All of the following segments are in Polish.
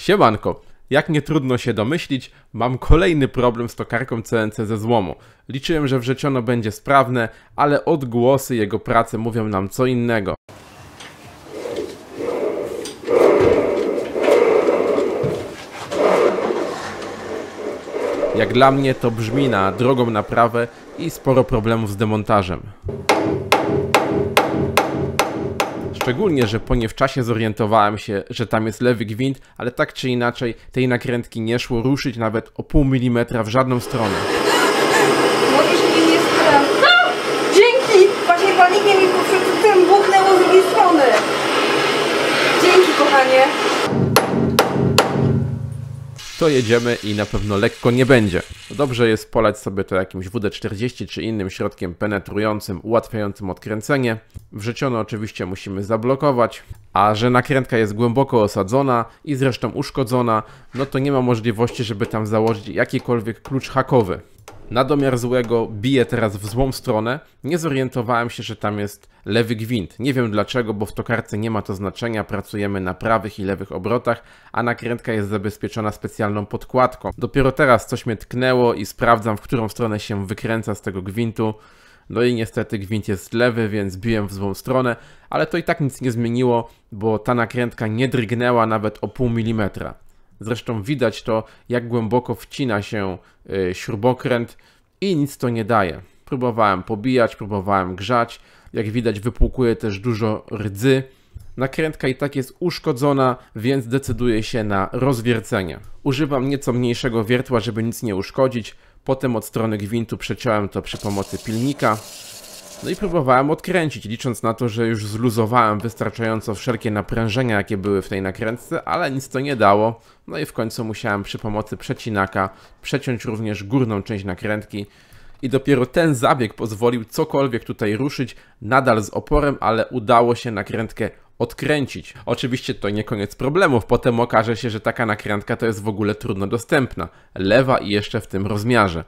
Siemanko, jak nie trudno się domyślić, mam kolejny problem z tokarką CNC ze złomu. Liczyłem, że wrzeciono będzie sprawne, ale odgłosy jego pracy mówią nam co innego. Jak dla mnie to brzmi na drogą naprawę i sporo problemów z demontażem. Szczególnie, że po nie w czasie zorientowałem się, że tam jest lewy gwint, ale tak czy inaczej tej nakrętki nie szło ruszyć nawet o pół milimetra w żadną stronę. Możesz mi nie sprawdzić. No! Dzięki! Właśnie panikiem mi po tym buchnęło z drugiej strony. Dzięki kochanie to jedziemy i na pewno lekko nie będzie. Dobrze jest polać sobie to jakimś WD-40 czy innym środkiem penetrującym, ułatwiającym odkręcenie. Wrzeciono oczywiście musimy zablokować, a że nakrętka jest głęboko osadzona i zresztą uszkodzona, no to nie ma możliwości, żeby tam założyć jakikolwiek klucz hakowy. Na domiar złego bije teraz w złą stronę. Nie zorientowałem się, że tam jest lewy gwint. Nie wiem dlaczego, bo w tokarce nie ma to znaczenia. Pracujemy na prawych i lewych obrotach, a nakrętka jest zabezpieczona specjalną podkładką. Dopiero teraz coś mnie tknęło i sprawdzam, w którą stronę się wykręca z tego gwintu. No i niestety gwint jest lewy, więc biłem w złą stronę, ale to i tak nic nie zmieniło, bo ta nakrętka nie drgnęła nawet o pół milimetra. Zresztą widać to, jak głęboko wcina się y, śrubokręt i nic to nie daje. Próbowałem pobijać, próbowałem grzać. Jak widać wypłukuje też dużo rdzy. Nakrętka i tak jest uszkodzona, więc decyduję się na rozwiercenie. Używam nieco mniejszego wiertła, żeby nic nie uszkodzić. Potem od strony gwintu przeciąłem to przy pomocy pilnika. No i próbowałem odkręcić, licząc na to, że już zluzowałem wystarczająco wszelkie naprężenia, jakie były w tej nakrętce, ale nic to nie dało. No i w końcu musiałem przy pomocy przecinaka przeciąć również górną część nakrętki. I dopiero ten zabieg pozwolił cokolwiek tutaj ruszyć, nadal z oporem, ale udało się nakrętkę odkręcić. Oczywiście to nie koniec problemów, potem okaże się, że taka nakrętka to jest w ogóle trudno dostępna. Lewa i jeszcze w tym rozmiarze.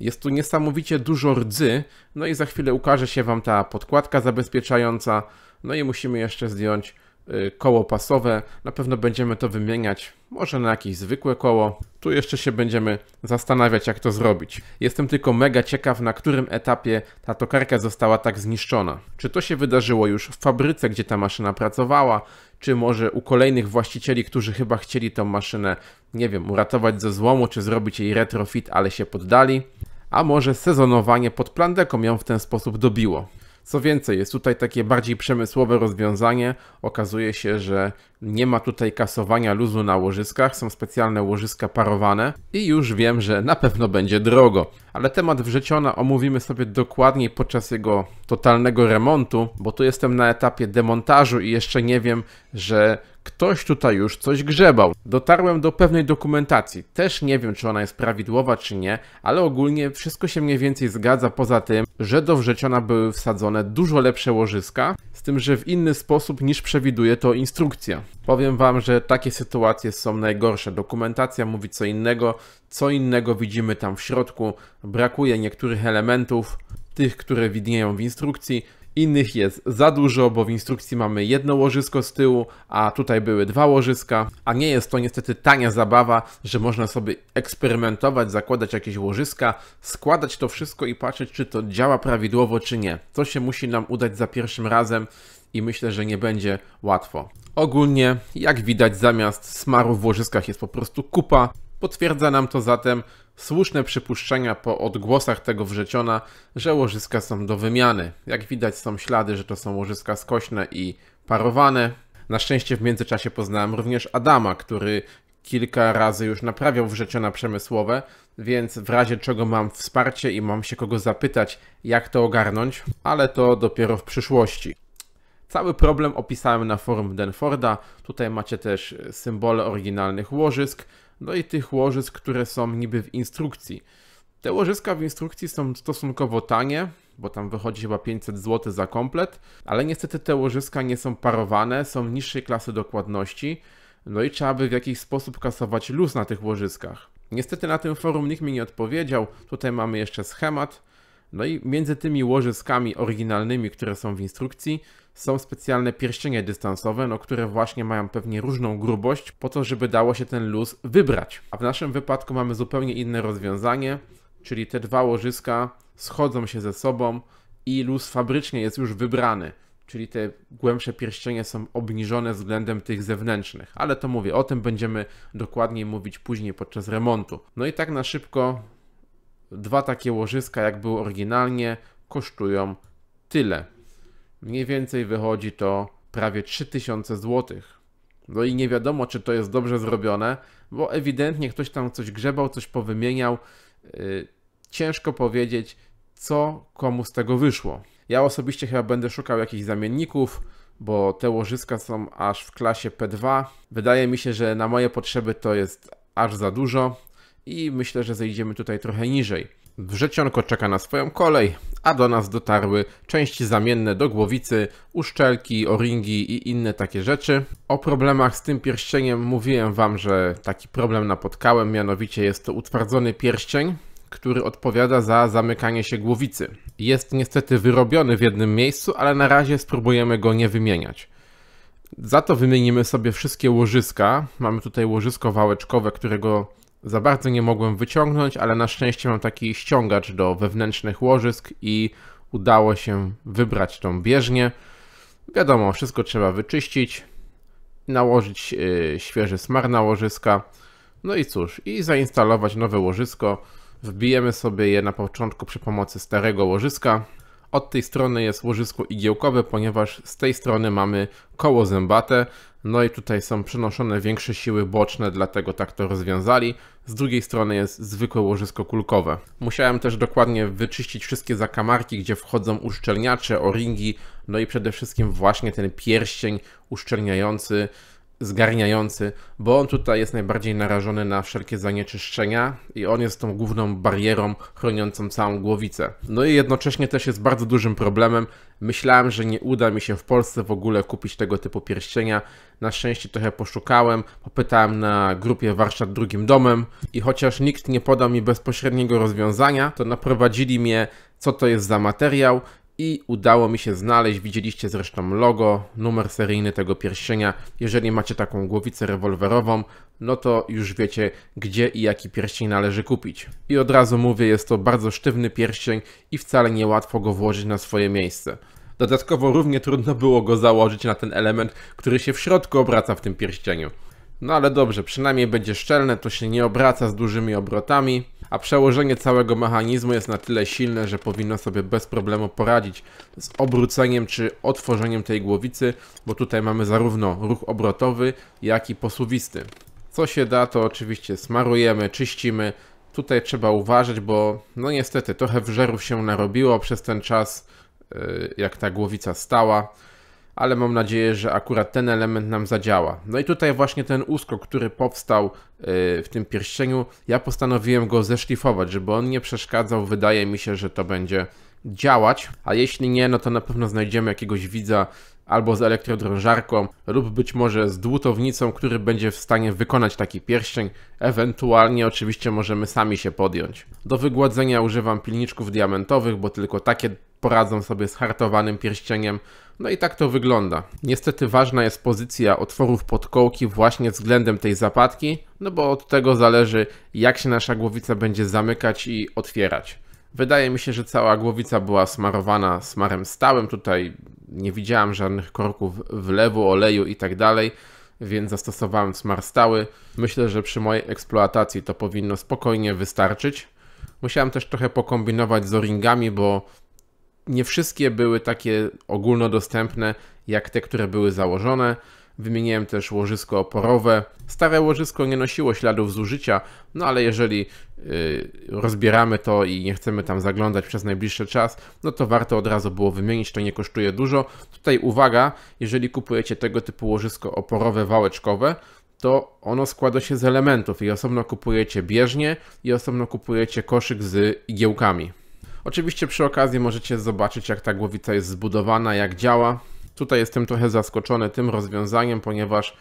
Jest tu niesamowicie dużo rdzy, no i za chwilę ukaże się Wam ta podkładka zabezpieczająca, no i musimy jeszcze zdjąć Y, koło pasowe. Na pewno będziemy to wymieniać może na jakieś zwykłe koło. Tu jeszcze się będziemy zastanawiać jak to zrobić. Jestem tylko mega ciekaw na którym etapie ta tokarka została tak zniszczona. Czy to się wydarzyło już w fabryce, gdzie ta maszyna pracowała, czy może u kolejnych właścicieli, którzy chyba chcieli tą maszynę, nie wiem, uratować ze złomu, czy zrobić jej retrofit, ale się poddali. A może sezonowanie pod plandeką ją w ten sposób dobiło. Co więcej, jest tutaj takie bardziej przemysłowe rozwiązanie. Okazuje się, że nie ma tutaj kasowania luzu na łożyskach, są specjalne łożyska parowane i już wiem, że na pewno będzie drogo. Ale temat wrzeciona omówimy sobie dokładniej podczas jego totalnego remontu, bo tu jestem na etapie demontażu i jeszcze nie wiem, że Ktoś tutaj już coś grzebał. Dotarłem do pewnej dokumentacji. Też nie wiem, czy ona jest prawidłowa, czy nie, ale ogólnie wszystko się mniej więcej zgadza poza tym, że do wrzeciona były wsadzone dużo lepsze łożyska, z tym, że w inny sposób niż przewiduje to instrukcja. Powiem wam, że takie sytuacje są najgorsze. Dokumentacja mówi co innego, co innego widzimy tam w środku, brakuje niektórych elementów, tych, które widnieją w instrukcji, Innych jest za dużo, bo w instrukcji mamy jedno łożysko z tyłu, a tutaj były dwa łożyska, a nie jest to niestety tania zabawa, że można sobie eksperymentować, zakładać jakieś łożyska, składać to wszystko i patrzeć, czy to działa prawidłowo, czy nie. To się musi nam udać za pierwszym razem i myślę, że nie będzie łatwo. Ogólnie, jak widać, zamiast smaru w łożyskach jest po prostu kupa. Potwierdza nam to zatem słuszne przypuszczenia po odgłosach tego wrzeciona, że łożyska są do wymiany. Jak widać są ślady, że to są łożyska skośne i parowane. Na szczęście w międzyczasie poznałem również Adama, który kilka razy już naprawiał wrzeciona przemysłowe, więc w razie czego mam wsparcie i mam się kogo zapytać, jak to ogarnąć, ale to dopiero w przyszłości. Cały problem opisałem na forum Denforda. Tutaj macie też symbole oryginalnych łożysk no i tych łożysk, które są niby w instrukcji. Te łożyska w instrukcji są stosunkowo tanie, bo tam wychodzi chyba 500 zł za komplet, ale niestety te łożyska nie są parowane, są niższej klasy dokładności, no i trzeba by w jakiś sposób kasować luz na tych łożyskach. Niestety na tym forum nikt mi nie odpowiedział, tutaj mamy jeszcze schemat, no i między tymi łożyskami oryginalnymi, które są w instrukcji, są specjalne pierścienie dystansowe, no które właśnie mają pewnie różną grubość, po to, żeby dało się ten luz wybrać. A w naszym wypadku mamy zupełnie inne rozwiązanie, czyli te dwa łożyska schodzą się ze sobą i luz fabrycznie jest już wybrany czyli te głębsze pierścienie są obniżone względem tych zewnętrznych. Ale to mówię, o tym będziemy dokładniej mówić później podczas remontu. No i tak na szybko dwa takie łożyska, jak były oryginalnie, kosztują tyle mniej więcej wychodzi to prawie 3000 zł. No i nie wiadomo, czy to jest dobrze zrobione, bo ewidentnie ktoś tam coś grzebał, coś powymieniał. Y, ciężko powiedzieć, co komu z tego wyszło. Ja osobiście chyba będę szukał jakichś zamienników, bo te łożyska są aż w klasie P2. Wydaje mi się, że na moje potrzeby to jest aż za dużo i myślę, że zejdziemy tutaj trochę niżej. Wrzecionko czeka na swoją kolej, a do nas dotarły części zamienne do głowicy, uszczelki, oringi i inne takie rzeczy. O problemach z tym pierścieniem mówiłem Wam, że taki problem napotkałem, mianowicie jest to utwardzony pierścień, który odpowiada za zamykanie się głowicy. Jest niestety wyrobiony w jednym miejscu, ale na razie spróbujemy go nie wymieniać. Za to wymienimy sobie wszystkie łożyska. Mamy tutaj łożysko wałeczkowe, którego za bardzo nie mogłem wyciągnąć, ale na szczęście mam taki ściągacz do wewnętrznych łożysk i udało się wybrać tą bieżnię. Wiadomo, wszystko trzeba wyczyścić, nałożyć y, świeży smar na łożyska. No i cóż, i zainstalować nowe łożysko. Wbijemy sobie je na początku przy pomocy starego łożyska. Od tej strony jest łożysko igiełkowe, ponieważ z tej strony mamy koło zębate, no i tutaj są przenoszone większe siły boczne, dlatego tak to rozwiązali. Z drugiej strony jest zwykłe łożysko kulkowe. Musiałem też dokładnie wyczyścić wszystkie zakamarki, gdzie wchodzą uszczelniacze, o ringi, no i przede wszystkim właśnie ten pierścień uszczelniający zgarniający, bo on tutaj jest najbardziej narażony na wszelkie zanieczyszczenia i on jest tą główną barierą chroniącą całą głowicę. No i jednocześnie też jest bardzo dużym problemem. Myślałem, że nie uda mi się w Polsce w ogóle kupić tego typu pierścienia. Na szczęście trochę poszukałem, popytałem na grupie Warsztat Drugim Domem i chociaż nikt nie podał mi bezpośredniego rozwiązania, to naprowadzili mnie co to jest za materiał, i udało mi się znaleźć. Widzieliście zresztą logo, numer seryjny tego pierścienia. Jeżeli macie taką głowicę rewolwerową, no to już wiecie, gdzie i jaki pierścień należy kupić. I od razu mówię, jest to bardzo sztywny pierścień i wcale nie łatwo go włożyć na swoje miejsce. Dodatkowo równie trudno było go założyć na ten element, który się w środku obraca w tym pierścieniu. No ale dobrze, przynajmniej będzie szczelne, to się nie obraca z dużymi obrotami, a przełożenie całego mechanizmu jest na tyle silne, że powinno sobie bez problemu poradzić z obróceniem czy otworzeniem tej głowicy, bo tutaj mamy zarówno ruch obrotowy, jak i posuwisty. Co się da, to oczywiście smarujemy, czyścimy. Tutaj trzeba uważać, bo no niestety trochę wżerów się narobiło przez ten czas, e, jak ta głowica stała ale mam nadzieję, że akurat ten element nam zadziała. No i tutaj właśnie ten uskok, który powstał y, w tym pierścieniu, ja postanowiłem go zeszlifować, żeby on nie przeszkadzał. Wydaje mi się, że to będzie działać, a jeśli nie, no to na pewno znajdziemy jakiegoś widza albo z elektrodrążarką lub być może z dłutownicą, który będzie w stanie wykonać taki pierścień. Ewentualnie oczywiście możemy sami się podjąć. Do wygładzenia używam pilniczków diamentowych, bo tylko takie poradzą sobie z hartowanym pierścieniem. No i tak to wygląda. Niestety ważna jest pozycja otworów podkołki właśnie względem tej zapadki, no bo od tego zależy jak się nasza głowica będzie zamykać i otwierać. Wydaje mi się, że cała głowica była smarowana smarem stałym. Tutaj nie widziałem żadnych korków wlewu, oleju i tak dalej, więc zastosowałem smar stały. Myślę, że przy mojej eksploatacji to powinno spokojnie wystarczyć. Musiałem też trochę pokombinować z o-ringami, bo nie wszystkie były takie ogólnodostępne jak te, które były założone. Wymieniłem też łożysko oporowe. Stare łożysko nie nosiło śladów zużycia, no ale jeżeli yy, rozbieramy to i nie chcemy tam zaglądać przez najbliższy czas, no to warto od razu było wymienić, to nie kosztuje dużo. Tutaj uwaga, jeżeli kupujecie tego typu łożysko oporowe, wałeczkowe, to ono składa się z elementów i osobno kupujecie bieżnie i osobno kupujecie koszyk z igiełkami. Oczywiście przy okazji możecie zobaczyć jak ta głowica jest zbudowana, jak działa. Tutaj jestem trochę zaskoczony tym rozwiązaniem, ponieważ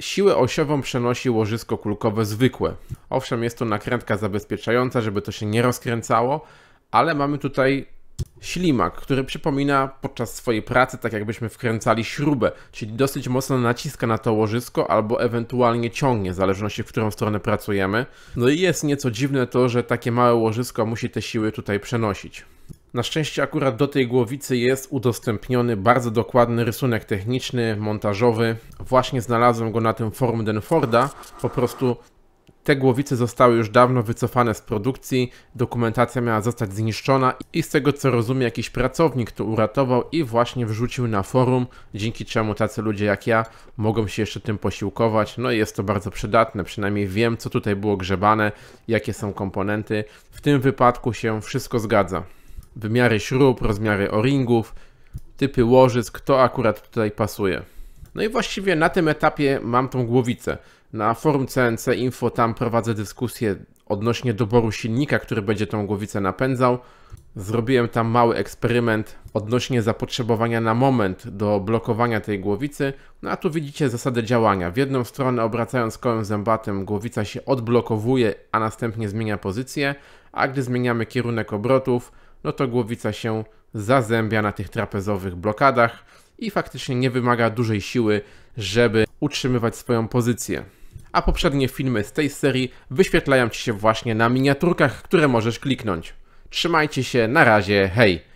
siłę osiową przenosi łożysko kulkowe zwykłe. Owszem, jest to nakrętka zabezpieczająca, żeby to się nie rozkręcało, ale mamy tutaj ślimak, który przypomina podczas swojej pracy, tak jakbyśmy wkręcali śrubę, czyli dosyć mocno naciska na to łożysko albo ewentualnie ciągnie, w zależności w którą stronę pracujemy. No i jest nieco dziwne to, że takie małe łożysko musi te siły tutaj przenosić. Na szczęście akurat do tej głowicy jest udostępniony bardzo dokładny rysunek techniczny, montażowy. Właśnie znalazłem go na tym forum Denforda. Po prostu te głowice zostały już dawno wycofane z produkcji, dokumentacja miała zostać zniszczona i z tego co rozumiem jakiś pracownik to uratował i właśnie wrzucił na forum, dzięki czemu tacy ludzie jak ja mogą się jeszcze tym posiłkować. No i jest to bardzo przydatne, przynajmniej wiem co tutaj było grzebane, jakie są komponenty. W tym wypadku się wszystko zgadza wymiary śrub, rozmiary o-ringów, typy łożysk, kto akurat tutaj pasuje. No i właściwie na tym etapie mam tą głowicę. Na forum CNC Info tam prowadzę dyskusję odnośnie doboru silnika, który będzie tą głowicę napędzał. Zrobiłem tam mały eksperyment odnośnie zapotrzebowania na moment do blokowania tej głowicy. No a tu widzicie zasadę działania. W jedną stronę obracając kołem zębatym głowica się odblokowuje, a następnie zmienia pozycję, a gdy zmieniamy kierunek obrotów, no to głowica się zazębia na tych trapezowych blokadach i faktycznie nie wymaga dużej siły, żeby utrzymywać swoją pozycję. A poprzednie filmy z tej serii wyświetlają Ci się właśnie na miniaturkach, które możesz kliknąć. Trzymajcie się, na razie, hej!